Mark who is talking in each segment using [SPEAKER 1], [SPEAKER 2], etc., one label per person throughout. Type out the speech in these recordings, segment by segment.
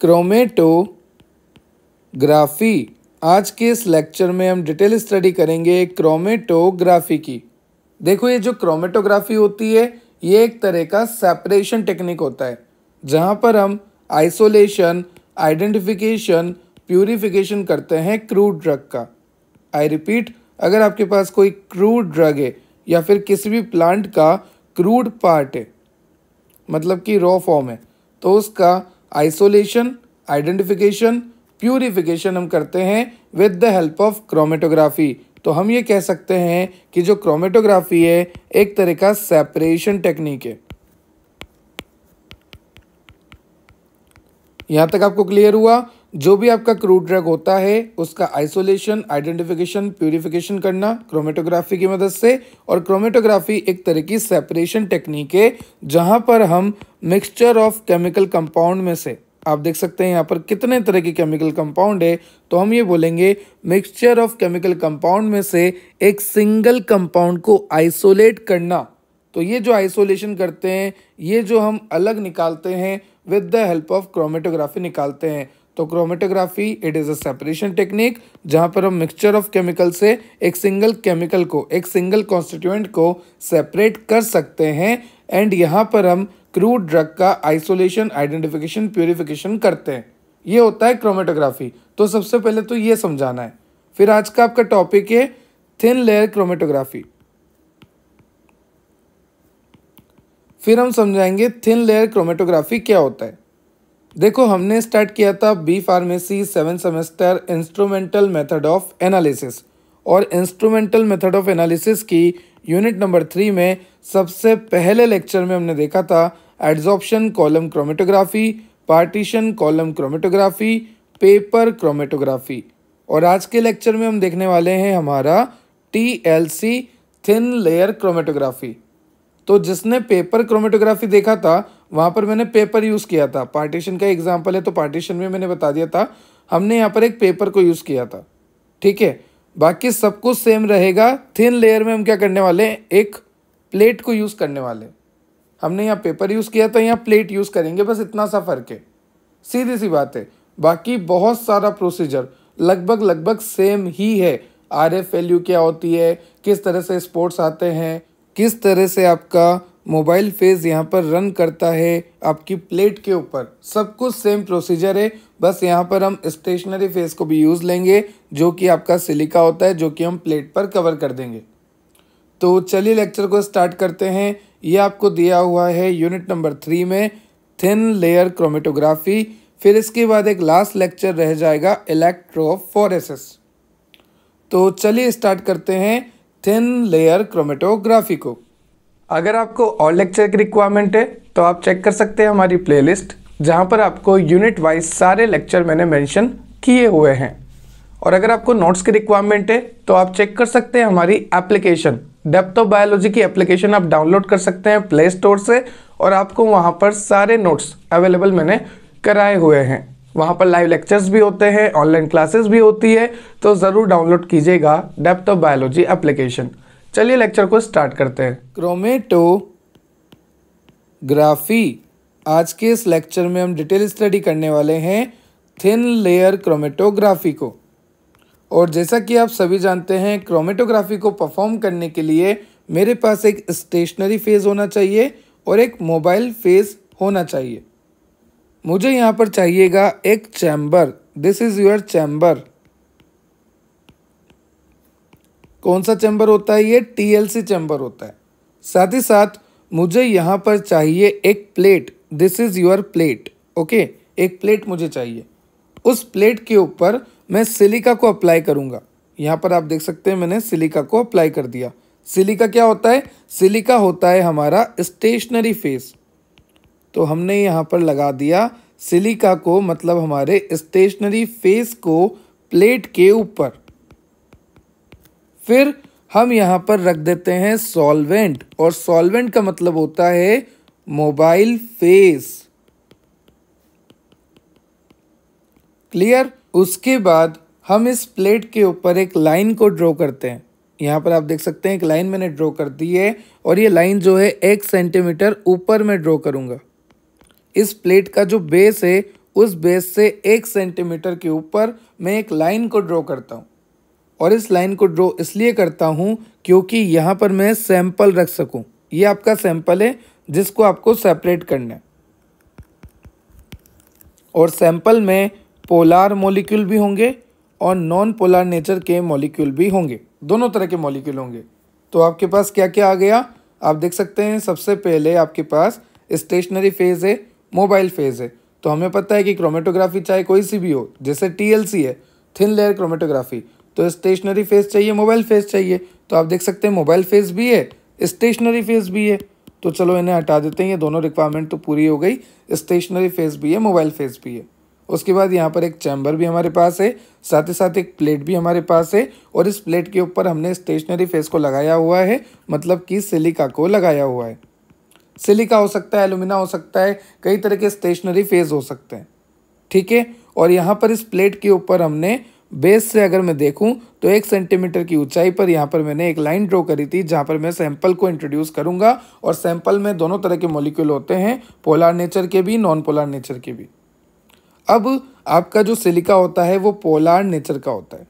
[SPEAKER 1] Chromatography आज के इस लेक्चर में हम डिटेल स्टडी करेंगे क्रोमेटोग्राफी की देखो ये जो क्रोमेटोग्राफी होती है ये एक तरह का सेपरेशन टेक्निक होता है जहाँ पर हम आइसोलेशन आइडेंटिफिकेशन प्यूरिफिकेशन करते हैं क्रूड ड्रग का आई रिपीट अगर आपके पास कोई क्रूड ड्रग है या फिर किसी भी प्लांट का क्रूड पार्ट है मतलब कि रॉ फॉर्म है तो उसका आइसोलेशन आइडेंटिफिकेशन प्यूरिफिकेशन हम करते हैं with the help of chromatography तो हम ये कह सकते हैं कि जो क्रोमेटोग्राफी है एक तरह का सेपरेशन टेक्निक है यहाँ तक आपको क्लियर हुआ जो भी आपका क्रूड ड्रग होता है उसका आइसोलेशन आइडेंटिफिकेशन प्यूरिफिकेशन करना क्रोमेटोग्राफी की मदद से और क्रोमेटोग्राफी एक तरह की सेपरेशन टेक्निक है जहाँ पर हम मिक्सचर ऑफ केमिकल कंपाउंड में से आप देख सकते हैं यहाँ पर कितने तरह के केमिकल कंपाउंड है तो हम ये बोलेंगे मिक्सचर ऑफ केमिकल कंपाउंड में से एक सिंगल कंपाउंड को आइसोलेट करना तो ये जो आइसोलेशन करते हैं ये जो हम अलग निकालते हैं with the help of chromatography निकालते हैं तो chromatography it is a separation technique जहाँ पर हम मिक्सचर ऑफ केमिकल से एक सिंगल केमिकल को एक सिंगल कॉन्स्टिट्यूएंट को सेपरेट कर सकते हैं एंड यहाँ पर हम क्रूड ड्रग का आइसोलेशन आइडेंटिफिकेशन प्योरीफिकेशन करते हैं ये होता है क्रोमेटोग्राफी तो सबसे पहले तो ये समझाना है फिर आज का आपका टॉपिक है थिन लेयर क्रोमेटोग्राफी फिर हम समझाएंगे थिन लेयर क्रोमेटोग्राफी क्या होता है देखो हमने स्टार्ट किया था B pharmacy seven semester instrumental method of analysis और इंस्ट्रूमेंटल मेथड ऑफ एनालिसिस की यूनिट नंबर थ्री में सबसे पहले लेक्चर में हमने देखा था adsorption column chromatography partition column chromatography paper chromatography और आज के लेक्चर में हम देखने वाले हैं हमारा T L C thin layer chromatography तो जिसने पेपर क्रोमेटोग्राफी देखा था वहाँ पर मैंने पेपर यूज़ किया था पार्टीशन का एग्जाम्पल है तो पार्टीशन में मैंने बता दिया था हमने यहाँ पर एक पेपर को यूज़ किया था ठीक है बाकी सब कुछ सेम रहेगा थिन लेयर में हम क्या करने वाले हैं एक प्लेट को यूज़ करने वाले हमने यहाँ पेपर यूज़ किया था यहाँ प्लेट यूज़ करेंगे बस इतना सा फ़र्क है सीधी सी बात है बाकी बहुत सारा प्रोसीजर लगभग लगभग सेम ही है आर एफ वैल्यू क्या होती है किस तरह से स्पोर्ट्स आते हैं किस तरह से आपका मोबाइल फेज़ यहाँ पर रन करता है आपकी प्लेट के ऊपर सब कुछ सेम प्रोसीजर है बस यहाँ पर हम स्टेशनरी फेज़ को भी यूज़ लेंगे जो कि आपका सिलिका होता है जो कि हम प्लेट पर कवर कर देंगे तो चलिए लेक्चर को स्टार्ट करते हैं ये आपको दिया हुआ है यूनिट नंबर थ्री में थिन लेयर क्रोमेटोग्राफी फिर इसके बाद एक लास्ट लेक्चर रह जाएगा इलेक्ट्रो फोरेसिस तो चलिए स्टार्ट करते हैं थिन लेयर क्रोमेटोग्राफी को अगर आपको और लेक्चर की रिक्वायरमेंट है तो आप चेक कर सकते हैं हमारी प्लेलिस्ट जहाँ पर आपको यूनिट वाइज सारे लेक्चर मैंने मेंशन किए हुए हैं और अगर आपको नोट्स की रिक्वायरमेंट है तो आप चेक कर सकते हैं हमारी एप्लीकेशन डेप्थ ऑफ बायोलॉजी की एप्लीकेशन आप डाउनलोड कर सकते हैं प्ले स्टोर से और आपको वहाँ पर सारे नोट्स अवेलेबल मैंने कराए हुए हैं वहाँ पर लाइव लेक्चर्स भी होते हैं ऑनलाइन क्लासेस भी होती है तो ज़रूर डाउनलोड कीजिएगा डेप्थ ऑफ बायोलॉजी एप्लीकेशन चलिए लेक्चर को स्टार्ट करते हैं क्रोमेटोग्राफी आज के इस लेक्चर में हम डिटेल स्टडी करने वाले हैं थिन लेयर क्रोमेटोग्राफी को और जैसा कि आप सभी जानते हैं क्रोमेटोग्राफी को परफॉर्म करने के लिए मेरे पास एक स्टेशनरी फेज़ होना चाहिए और एक मोबाइल फेज़ होना चाहिए मुझे यहाँ पर चाहिएगा एक chamber this is your chamber कौन सा चैम्बर होता है ये टीएलसी चैम्बर होता है साथ ही साथ मुझे यहाँ पर चाहिए एक plate this is your plate okay एक प्लेट मुझे चाहिए उस प्लेट के ऊपर मैं सिलिका को अप्लाई करूँगा यहाँ पर आप देख सकते हैं मैंने सिलिका को अप्लाई कर दिया सिलिका क्या होता है सिलिका होता है हमारा स्टेशनरी फेस तो हमने यहाँ पर लगा दिया सिलिका को मतलब हमारे स्टेशनरी फेस को प्लेट के ऊपर फिर हम यहाँ पर रख देते हैं सॉल्वेंट और सॉल्वेंट का मतलब होता है मोबाइल फेस क्लियर उसके बाद हम इस प्लेट के ऊपर एक लाइन को ड्रॉ करते हैं यहाँ पर आप देख सकते हैं एक लाइन मैंने ड्रॉ कर दी है और ये लाइन जो है एक सेंटीमीटर ऊपर में ड्रॉ करूँगा इस प्लेट का जो बेस है उस बेस से एक सेंटीमीटर के ऊपर मैं एक लाइन को ड्रॉ करता हूँ और इस लाइन को ड्रॉ इसलिए करता हूँ क्योंकि यहाँ पर मैं सैंपल रख सकूँ ये आपका सैंपल है जिसको आपको सेपरेट करना है और सैंपल में पोलार मॉलिक्यूल भी होंगे और नॉन पोलार नेचर के मॉलिक्यूल भी होंगे दोनों तरह के मॉलिक्यूल होंगे तो आपके पास क्या क्या आ गया आप देख सकते हैं सबसे पहले आपके पास स्टेशनरी फेज़ है मोबाइल फेज़ है तो हमें पता है कि क्रोमेटोग्राफी चाहे कोई सी भी हो जैसे टीएलसी है थिन लेयर क्रोमेटोग्राफी तो स्टेशनरी फेस चाहिए मोबाइल फेस चाहिए तो आप देख सकते हैं मोबाइल फेस भी है स्टेशनरी फेस भी है तो चलो इन्हें हटा देते हैं ये दोनों रिक्वायरमेंट तो पूरी हो गई स्टेशनरी फेस भी है मोबाइल फेस भी है उसके बाद यहाँ पर एक चैम्बर भी हमारे पास है साथ ही साथ एक प्लेट भी हमारे पास है और इस प्लेट के ऊपर हमने स्टेशनरी फेस को लगाया हुआ है मतलब कि सिलिका को लगाया हुआ है सिलिका हो सकता है एलुमिना हो सकता है कई तरह के स्टेशनरी फेस हो सकते हैं ठीक है और यहाँ पर इस प्लेट के ऊपर हमने बेस से अगर मैं देखूं तो एक सेंटीमीटर की ऊंचाई पर यहाँ पर मैंने एक लाइन ड्रॉ करी थी जहाँ पर मैं सैंपल को इंट्रोड्यूस करूँगा और सैंपल में दोनों तरह के मोलिक्यूल होते हैं पोलार नेचर के भी नॉन पोलार नेचर के भी अब आपका जो सिलिका होता है वो पोलार नेचर का होता है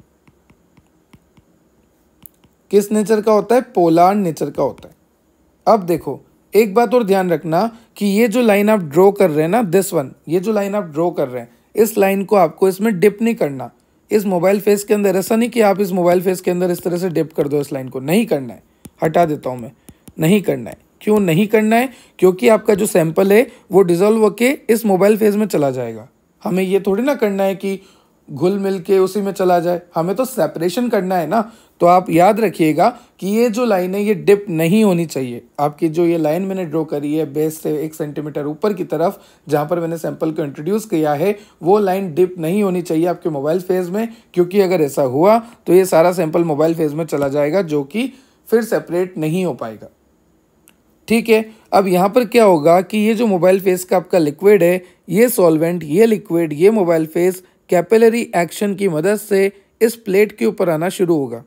[SPEAKER 1] किस नेचर का होता है पोलार नेचर का होता है अब देखो एक बात और ध्यान रखना कि ये जो लाइन आप ड्रॉ कर रहे हैं ना दिस वन ये जो लाइन आप ड्रॉ कर रहे हैं इस लाइन को आपको इसमें डिप नहीं करना इस मोबाइल फेस के अंदर ऐसा नहीं कि आप इस मोबाइल फेस के अंदर इस तरह से डिप कर दो इस लाइन को नहीं करना है हटा देता हूँ मैं नहीं करना है क्यों नहीं करना है क्योंकि आपका जो सैंपल है वो डिजोल्व होके इस मोबाइल फेज में चला जाएगा हमें ये थोड़ी ना करना है कि घुल मिल के उसी में चला जाए हमें तो सेपरेशन करना है ना तो आप याद रखिएगा कि ये जो लाइन है ये डिप नहीं होनी चाहिए आपकी जो ये लाइन मैंने ड्रॉ करी है बेस से एक सेंटीमीटर ऊपर की तरफ जहाँ पर मैंने सैंपल को इंट्रोड्यूस किया है वो लाइन डिप नहीं होनी चाहिए आपके मोबाइल फेज में क्योंकि अगर ऐसा हुआ तो ये सारा सैंपल मोबाइल फेज में चला जाएगा जो कि फिर सेपरेट नहीं हो पाएगा ठीक है अब यहाँ पर क्या होगा कि ये जो मोबाइल फेस का आपका लिक्विड है ये सॉल्वेंट ये लिक्विड ये मोबाइल फेस कैपेलरी एक्शन की मदद से इस प्लेट के ऊपर आना शुरू होगा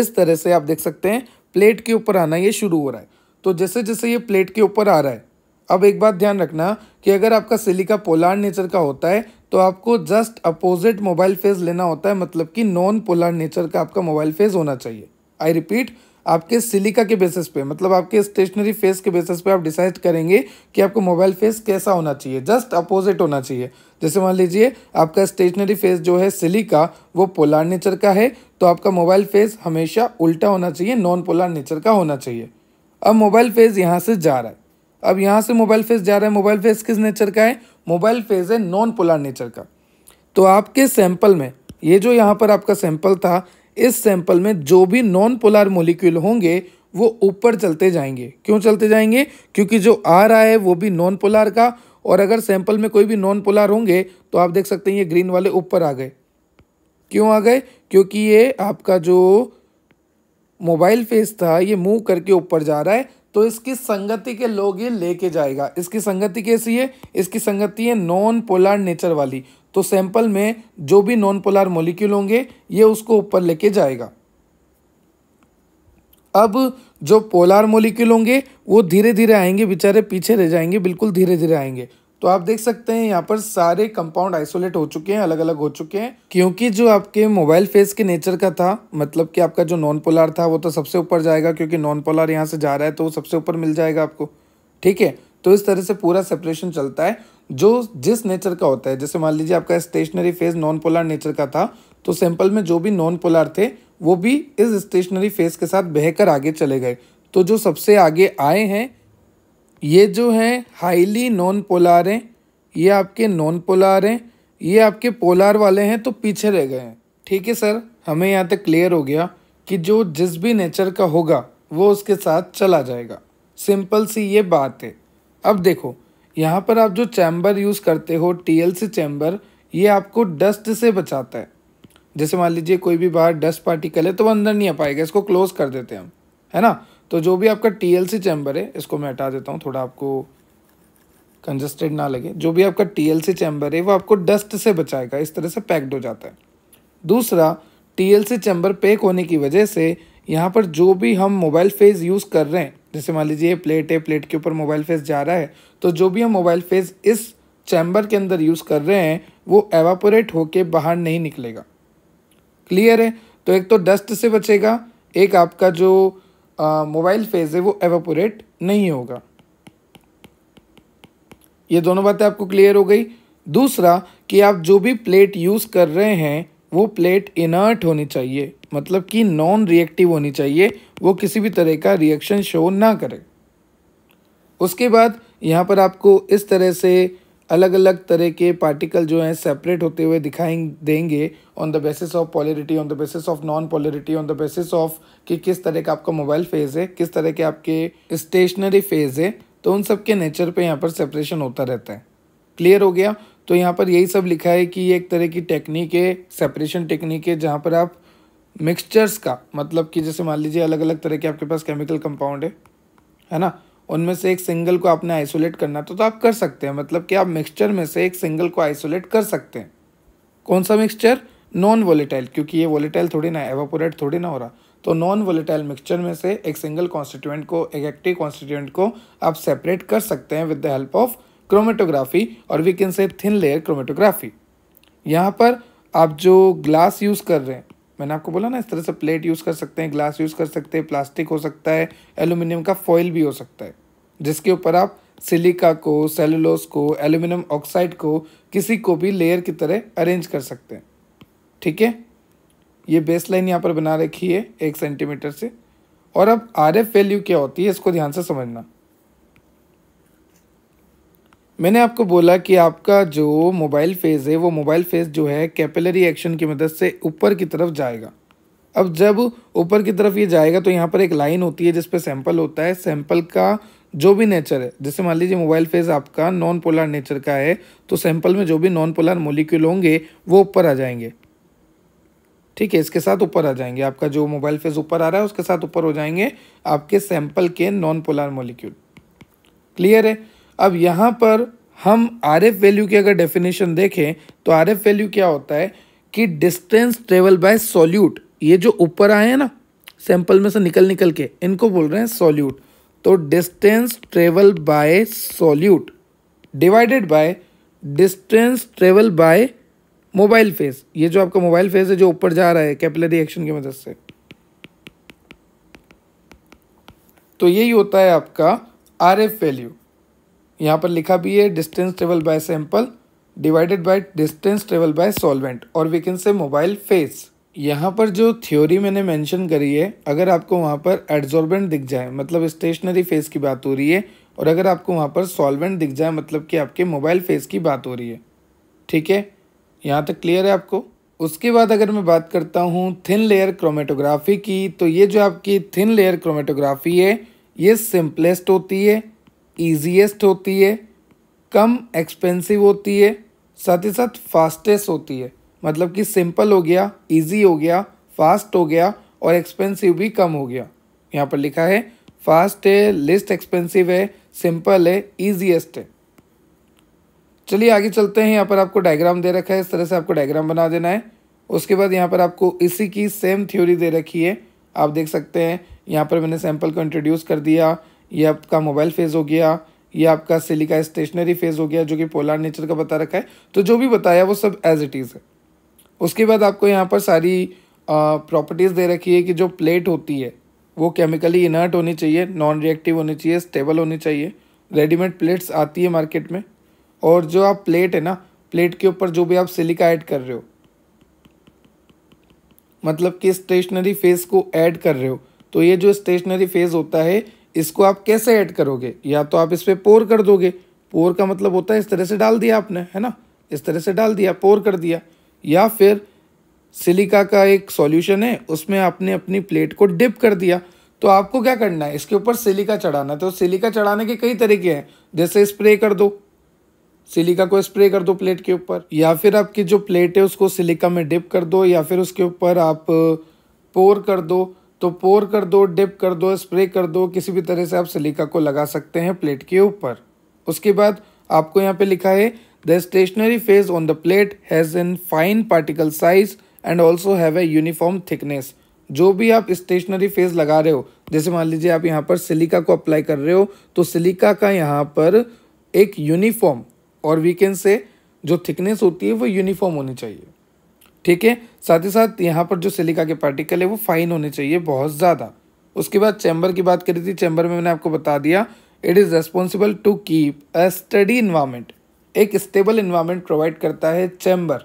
[SPEAKER 1] इस तरह से आप देख सकते हैं प्लेट के ऊपर आना ये शुरू हो रहा है तो जैसे जैसे ये प्लेट के ऊपर आ रहा है अब एक बात ध्यान रखना कि अगर आपका सिलिका पोलार नेचर का होता है तो आपको जस्ट अपोजिट मोबाइल फेज लेना होता है मतलब कि नॉन पोलार नेचर का आपका मोबाइल फेज होना चाहिए आई रिपीट आपके सिलिका के बेसिस पे मतलब आपके स्टेशनरी फेस के बेसिस पे आप डिसाइड करेंगे कि आपको मोबाइल फेस कैसा होना चाहिए जस्ट अपोजिट होना चाहिए जैसे मान लीजिए आपका स्टेशनरी फेस जो है सिलिका वो पोलार नेचर का है तो आपका मोबाइल फेस हमेशा उल्टा होना चाहिए नॉन पोलार नेचर का होना चाहिए अब मोबाइल फेस यहाँ से जा रहा है अब यहाँ से मोबाइल फेस जा रहा है मोबाइल फेस किस नेचर का है मोबाइल फेस है नॉन पोलार नेचर का तो आपके सैंपल में ये जो यहाँ पर आपका सैंपल था इस सैंपल में जो भी नॉन पोलार मोलिक्यूल होंगे वो ऊपर चलते जाएंगे क्यों चलते जाएंगे क्योंकि जो आ रहा है वो भी नॉन पोलार का और अगर सैंपल में कोई भी नॉन पोलार होंगे तो आप देख सकते हैं ये ग्रीन वाले ऊपर आ गए क्यों आ गए क्योंकि ये आपका जो मोबाइल फेस था ये मूव करके ऊपर जा रहा है तो इसकी संगति के लोग ये लेके जाएगा इसकी संगति कैसी है इसकी संगति है नॉन पोलार नेचर वाली तो सैंपल में जो भी नॉन पोलार मोलिक्यूल होंगे ये उसको ऊपर लेके जाएगा अब जो पोलार मोलिक्यूल होंगे वो धीरे धीरे आएंगे बेचारे पीछे रह जाएंगे बिल्कुल धीरे धीरे आएंगे तो आप देख सकते हैं यहाँ पर सारे कंपाउंड आइसोलेट हो चुके हैं अलग अलग हो चुके हैं क्योंकि जो आपके मोबाइल फेस के नेचर का था मतलब कि आपका जो नॉन पोलार था वो तो सबसे ऊपर जाएगा क्योंकि नॉन पोलार यहाँ से जा रहा है तो वो सबसे ऊपर मिल जाएगा आपको ठीक है तो इस तरह से पूरा सेपरेशन चलता है जो जिस नेचर का होता है जैसे मान लीजिए आपका stationary phase non polar nature का था तो सैंपल में जो भी नॉन पोलार थे वो भी इस स्टेशनरी फेज के साथ बहकर आगे चले गए तो जो सबसे आगे आए हैं ये जो है हाईली नॉन पोलार हैं ये आपके नॉन पोलार हैं ये आपके पोलार वाले हैं तो पीछे रह गए हैं ठीक है सर हमें यहाँ तक क्लियर हो गया कि जो जिस भी नेचर का होगा वो उसके साथ चला जाएगा सिंपल सी ये बात है अब देखो यहाँ पर आप जो चैम्बर यूज़ करते हो टी एल सी चैम्बर ये आपको डस्ट से बचाता है जैसे मान लीजिए कोई भी बाहर डस्ट पार्टिकल है तो वो अंदर नहीं आ पाएगा इसको क्लोज कर देते हैं हम है ना तो जो भी आपका टी चैम्बर है इसको मैं हटा देता हूँ थोड़ा आपको कंजस्टेड ना लगे जो भी आपका टी चैम्बर है वो आपको डस्ट से बचाएगा इस तरह से पैक्ड हो जाता है दूसरा टी चैम्बर पैक होने की वजह से यहाँ पर जो भी हम मोबाइल फेस यूज़ कर रहे हैं जैसे मान लीजिए ये प्लेट है प्लेट के ऊपर मोबाइल फेस जा रहा है तो जो भी हम मोबाइल फेस इस चैम्बर के अंदर यूज़ कर रहे हैं वो एवापोरेट होके बाहर नहीं निकलेगा क्लियर है तो एक तो डस्ट से बचेगा एक आपका जो मोबाइल फेज़ है वो एवेपोरेट नहीं होगा ये दोनों बातें आपको क्लियर हो गई दूसरा कि आप जो भी प्लेट यूज़ कर रहे हैं वो प्लेट इनर्ट होनी चाहिए मतलब कि नॉन रिएक्टिव होनी चाहिए वो किसी भी तरह का रिएक्शन शो ना करे उसके बाद यहाँ पर आपको इस तरह से अलग अलग तरह के पार्टिकल जो हैं सेपरेट होते हुए दिखाई देंगे on the basis of polarity on the basis of non polarity on the basis of कि किस तरह का आपका मोबाइल फेज़ है किस तरह के आपके स्टेशनरी फेज़ है तो उन सब के नेचर पे यहाँ पर सेपरेशन होता रहता है क्लियर हो गया तो यहाँ पर यही सब लिखा है कि ये एक तरह की टेक्निक है सेपरेशन टेक्निक है जहाँ पर आप मिक्सचर्स का मतलब कि जैसे मान लीजिए अलग अलग तरह के आपके पास केमिकल कंपाउंड है है ना उनमें से एक सिंगल को आपने आइसोलेट करना तो, तो आप कर सकते हैं मतलब कि आप मिक्सचर में से एक सिंगल को आइसोलेट कर सकते हैं कौन सा मिक्सचर नॉन वोलेटाइल क्योंकि ये वोलेटाइल थोड़ी ना एवापोरेट थोड़ी ना हो रहा तो नॉन वोलेटाइल मिक्सचर में से एक सिंगल कॉन्स्टिट्यूएंट को एक एक्टिव कॉन्स्टिट्यूएंट को आप सेपरेट कर सकते हैं with the help of chromatography और we can say thin layer chromatography यहाँ पर आप जो ग्लास यूज़ कर रहे हैं मैंने आपको बोला ना इस तरह से प्लेट यूज़ कर सकते हैं ग्लास यूज़ कर सकते हैं प्लास्टिक हो सकता है एलुमिनियम का फॉइल भी हो सकता है जिसके ऊपर आप सिलिका को सेलुलोस को एल्यूमिनियम ऑक्साइड को किसी को भी लेयर की तरह अरेंज कर सकते हैं ठीक है ये बेस लाइन यहाँ पर बना रखी है एक सेंटीमीटर से और अब आर एफ वैल्यू क्या होती है इसको ध्यान से समझना मैंने आपको बोला कि आपका जो मोबाइल फेज़ है वो मोबाइल फेज़ जो है कैपिलरी एक्शन की मदद से ऊपर की तरफ जाएगा अब जब ऊपर की तरफ ये जाएगा तो यहाँ पर एक लाइन होती है जिस पर सैंपल होता है सैंपल का जो भी नेचर है जैसे मान लीजिए मोबाइल फेज़ आपका नॉन पोलर नेचर का है तो सैंपल में जो भी नॉन पोलर मोलिक्यूल होंगे वो ऊपर आ जाएंगे ठीक है इसके साथ ऊपर आ जाएंगे आपका जो मोबाइल फेज़ ऊपर आ रहा है उसके साथ ऊपर हो जाएंगे आपके सैंपल के नॉन पोलर मोलिक्यूल क्लियर है अब यहाँ पर हम आर एफ वैल्यू की अगर डेफिनेशन देखें तो आर एफ वैल्यू क्या होता है कि डिस्टेंस ट्रेवल बाय सॉल्यूट ये जो ऊपर आए हैं ना सैंपल में से निकल निकल के इनको बोल रहे हैं सॉल्यूट तो distance travel by solute divided by distance travel by mobile phase ये जो आपका मोबाइल फेस है जो ऊपर जा रहा है कैपिलरी एक्शन की मदद से तो यही होता है आपका आर एफ वैल्यू यहाँ पर लिखा भी है distance travel by sample divided by distance travel by solvent और we can say mobile phase यहाँ पर जो थ्योरी मैंने मेंशन करी है अगर आपको वहाँ पर एड्जॉर्बेंट दिख जाए मतलब स्टेशनरी फेस की बात हो रही है और अगर आपको वहाँ पर सॉल्वेंट दिख जाए मतलब कि आपके मोबाइल फेस की बात हो रही है ठीक है यहाँ तक क्लियर है आपको उसके बाद अगर मैं बात करता हूँ थिन लेयर क्रोमेटोग्राफी की तो ये जो आपकी थिन लेयर क्रोमेटोग्राफी है ये सिंपलेस्ट होती है ईजीएस्ट होती है कम एक्सपेंसिव होती है साथ ही साथ फास्टेस्ट होती है मतलब कि सिंपल हो गया इजी हो गया फास्ट हो गया और एक्सपेंसिव भी कम हो गया यहाँ पर लिखा है फास्ट है लिस्ट एक्सपेंसिव है सिंपल है ईजीएस्ट है चलिए आगे चलते हैं यहाँ पर आपको डायग्राम दे रखा है इस तरह से आपको डायग्राम बना देना है उसके बाद यहाँ पर आपको इसी की सेम थ्योरी दे रखी है आप देख सकते हैं यहाँ पर मैंने सैम्पल को इंट्रोड्यूस कर दिया ये आपका मोबाइल फेज़ हो गया ये आपका सिलिका स्टेशनरी फेज़ हो गया जो कि पोलार नेचर का बता रखा है तो जो भी बताया वो सब एज इट इज़ है उसके बाद आपको यहाँ पर सारी प्रॉपर्टीज़ दे रखी है कि जो प्लेट होती है वो केमिकली इनर्ट होनी चाहिए नॉन रिएक्टिव होनी चाहिए स्टेबल होनी चाहिए रेडीमेड प्लेट्स आती है मार्केट में और जो आप प्लेट है ना प्लेट के ऊपर जो भी आप सिलिका ऐड कर रहे हो मतलब कि स्टेशनरी फेज को ऐड कर रहे हो तो ये जो स्टेशनरी फेज होता है इसको आप कैसे ऐड करोगे या तो आप इस पर पोर कर दोगे पोर का मतलब होता है इस तरह से डाल दिया आपने है ना इस तरह से डाल दिया पोर कर दिया या फिर सिलिका का एक सॉल्यूशन है उसमें आपने अपनी प्लेट को डिप कर दिया तो आपको क्या करना है इसके ऊपर सिलिका चढ़ाना है तो सिलिका चढ़ाने के कई तरीके हैं जैसे स्प्रे कर दो सिलिका को स्प्रे कर दो प्लेट के ऊपर या फिर आपकी जो प्लेट है उसको सिलिका में डिप कर दो या फिर उसके ऊपर आप पोर uh, कर दो तो पोर कर दो डिप कर दो स्प्रे कर दो किसी भी तरह से आप सिलिका को लगा सकते हैं प्लेट के ऊपर उसके बाद आपको यहाँ पे लिखा है the stationary phase on the plate has an fine particle size and also have a uniform thickness जो भी आप स्टेशनरी फेज लगा रहे हो जैसे मान लीजिए आप यहाँ पर सिलिका को अप्लाई कर रहे हो तो सिलिका का यहाँ पर एक यूनिफॉर्म और वीकेंड से जो थिकनेस होती है वो यूनिफॉर्म होनी चाहिए ठीक है साथ ही साथ यहाँ पर जो सिलिका के पार्टिकल है वो फाइन होने चाहिए बहुत ज़्यादा उसके बाद चैम्बर की बात करी थी चैम्बर में मैंने आपको बता दिया it is responsible to keep a steady environment एक स्टेबल इन्वामेंट प्रोवाइड करता है चैम्बर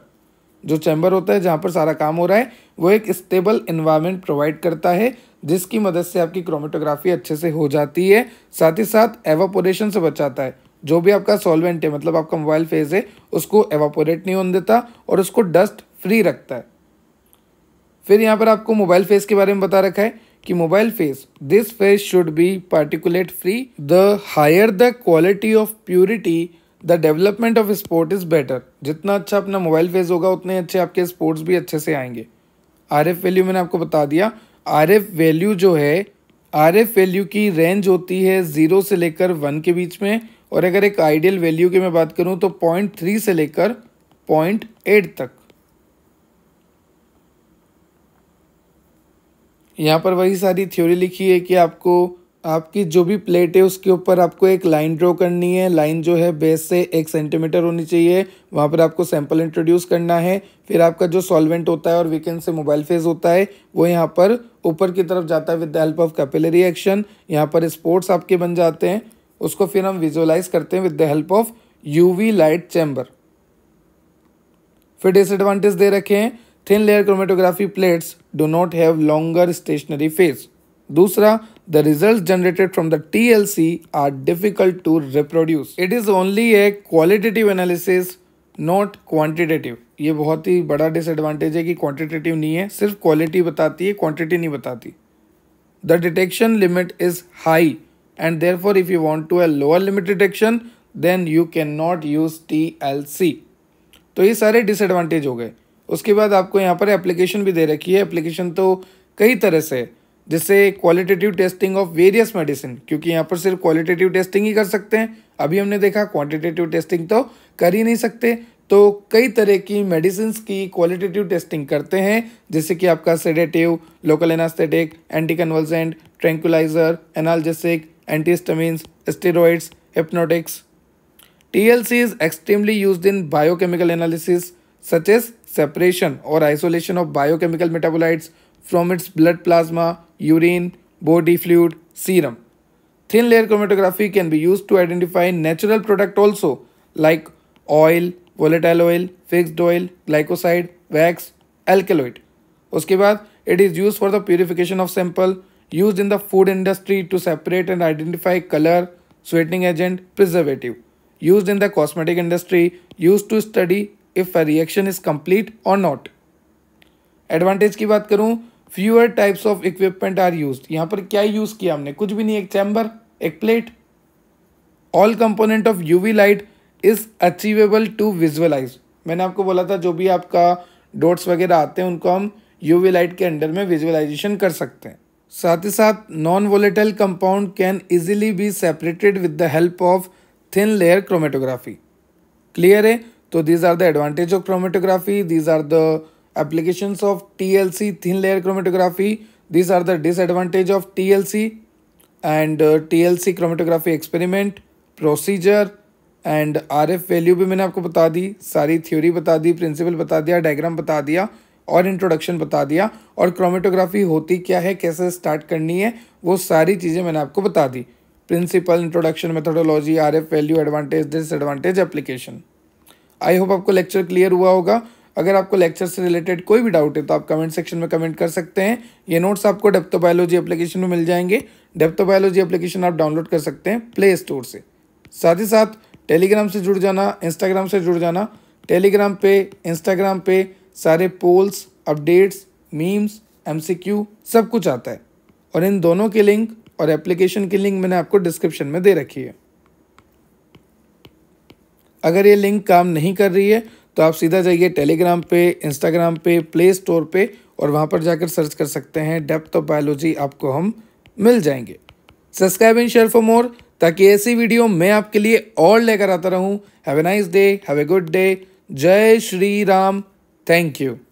[SPEAKER 1] जो चैम्बर होता है जहाँ पर सारा काम हो रहा है वो एक स्टेबल इन्वायरमेंट प्रोवाइड करता है जिसकी मदद से आपकी क्रोमेटोग्राफी अच्छे से हो जाती है साथ ही साथ एवापोरेशन से बचाता है जो भी आपका सॉल्वेंट है मतलब आपका मोबाइल फेज है उसको एवापोरेट नहीं होने देता और उसको डस्ट फ्री रखता है फिर यहाँ पर आपको मोबाइल फेस के बारे में बता रखा है कि mobile phase this phase should be particulate free the higher the quality of purity the development of spot is better जितना अच्छा अपना मोबाइल फेस होगा उतने अच्छे आपके स्पोर्ट्स भी अच्छे से आएंगे आर एफ वैल्यू मैंने आपको बता दिया आर एफ वैल्यू जो है आर एफ वैल्यू की रेंज होती है ज़ीरो से लेकर वन के बीच में और अगर एक आइडियल वैल्यू की मैं बात करूँ तो पॉइंट थ्री से लेकर पॉइंट एट तक यहाँ पर वही सारी थ्योरी लिखी है कि आपको आपकी जो भी प्लेट है उसके ऊपर आपको एक लाइन ड्रॉ करनी है लाइन जो है बेस से एक सेंटीमीटर होनी चाहिए वहाँ पर आपको सैंपल इंट्रोड्यूस करना है फिर आपका जो सॉल्वेंट होता है और वीकेंड से मोबाइल फेज होता है वो यहाँ पर ऊपर की तरफ जाता है with the help of capillary action यहाँ पर स्पोर्ट्स आपके बन जाते हैं उसको फिर हम विजुअलाइज करते हैं with the help of U light chamber फिर डिसएडवांटेज दे रखे हैं thin layer chromatography plates do not have longer stationary phase दूसरा the result generated from the T L C are difficult to reproduce it is only a qualitative analysis not quantitative ये बहुत ही बड़ा disadvantage है कि quantitative नहीं है सिर्फ quality बताती है क्वान्टिटी नहीं बताती the detection limit is high and therefore if you want to a lower limit detection then you can not use T L C तो ये सारे डिसएडवाटेज हो गए उसके बाद आपको यहाँ पर एप्लीकेशन भी दे रखी है एप्लीकेशन तो कई तरह से जैसे qualitative testing of various medicine क्योंकि यहाँ पर सिर्फ क्वालिटेटिव टेस्टिंग ही कर सकते हैं अभी हमने देखा क्वांटिटेटिव टेस्टिंग तो कर ही नहीं सकते तो कई तरह की मेडिसिन की क्वालिटेटिव टेस्टिंग करते हैं जैसे कि आपका sedative local anaesthetic anti convergent tranquilliser analgesic antihistamines steroids hypnotics L C is extremely use in biochemical analysis as separation or isolation of biochemical metabolites from its blood plasma, urine, body fluid, serum. Thin layer chromatography can be used to identify natural product also like oil, volatile oil, fixed oil, glycoside, wax, alkaloid. उसके बाद it is used for the purification of sample used in the food industry to separate and identify color, sweetening agent, preservative. Used in the cosmetic industry, used to study if a reaction is complete और not advantage की बात करूं fewer types of equipment are use यहां पर क्या use किया हमने कुछ भी नहीं एक चैम्बर एक plate all component of UV light is achievable to visualize मैंने आपको बोला था जो भी आपका डॉट्स वगैरह आते हैं उनको हम यूवी लाइट के अंडर में विजुअलाइजेशन कर सकते हैं साथ ही साथ non volatile compound can easily be separated with the help of thin layer chromatography clear है तो these are the advantage of chromatography these are the application of T L C thin layer chromatography these are the disadvantage of T L C and T L C chromatography experiment procedure and R F value भी मैंने आपको बता दी सारी theory बता दी principal बता दिया diagram बता दिया और इंट्रोडक्शन बता दिया और क्रोमेटोग्राफी होती क्या है कैसे स्टार्ट करनी है वो सारी चीज़ें मैंने आपको बता दी principle introduction methodology R F value advantage disadvantage application I hope आपको लेक्चर क्लियर हुआ होगा अगर आपको लेक्चर से रिलेटेड कोई भी डाउट है तो आप कमेंट सेक्शन में कमेंट कर सकते हैं ये नोट्स आपको डेप्थो बायोलॉजी एप्लीकेशन में मिल जाएंगे डेप्थो बायोलॉजी एप्लीकेशन आप डाउनलोड कर सकते हैं प्ले स्टोर से साथ ही साथ टेलीग्राम से जुड़ जाना इंस्टाग्राम से जुड़ जाना टेलीग्राम पे इंस्टाग्राम पे सारे पोल्स अपडेट्स मीम्स एमसीक्यू सब कुछ आता है और इन दोनों के लिंक और एप्लीकेशन की लिंक मैंने आपको डिस्क्रिप्शन में दे रखी है अगर ये लिंक काम नहीं कर रही है तो आप सीधा जाइए टेलीग्राम पे इंस्टाग्राम पे प्ले स्टोर पे और वहाँ पर जाकर सर्च कर सकते हैं डेप्थ ऑफ बायोलॉजी आपको हम मिल जाएंगे subscribe and share for more ताकि ऐसी वीडियो मैं आपके लिए और लेकर आता रहूँ have a nice day have a good day जय श्री राम थैंक यू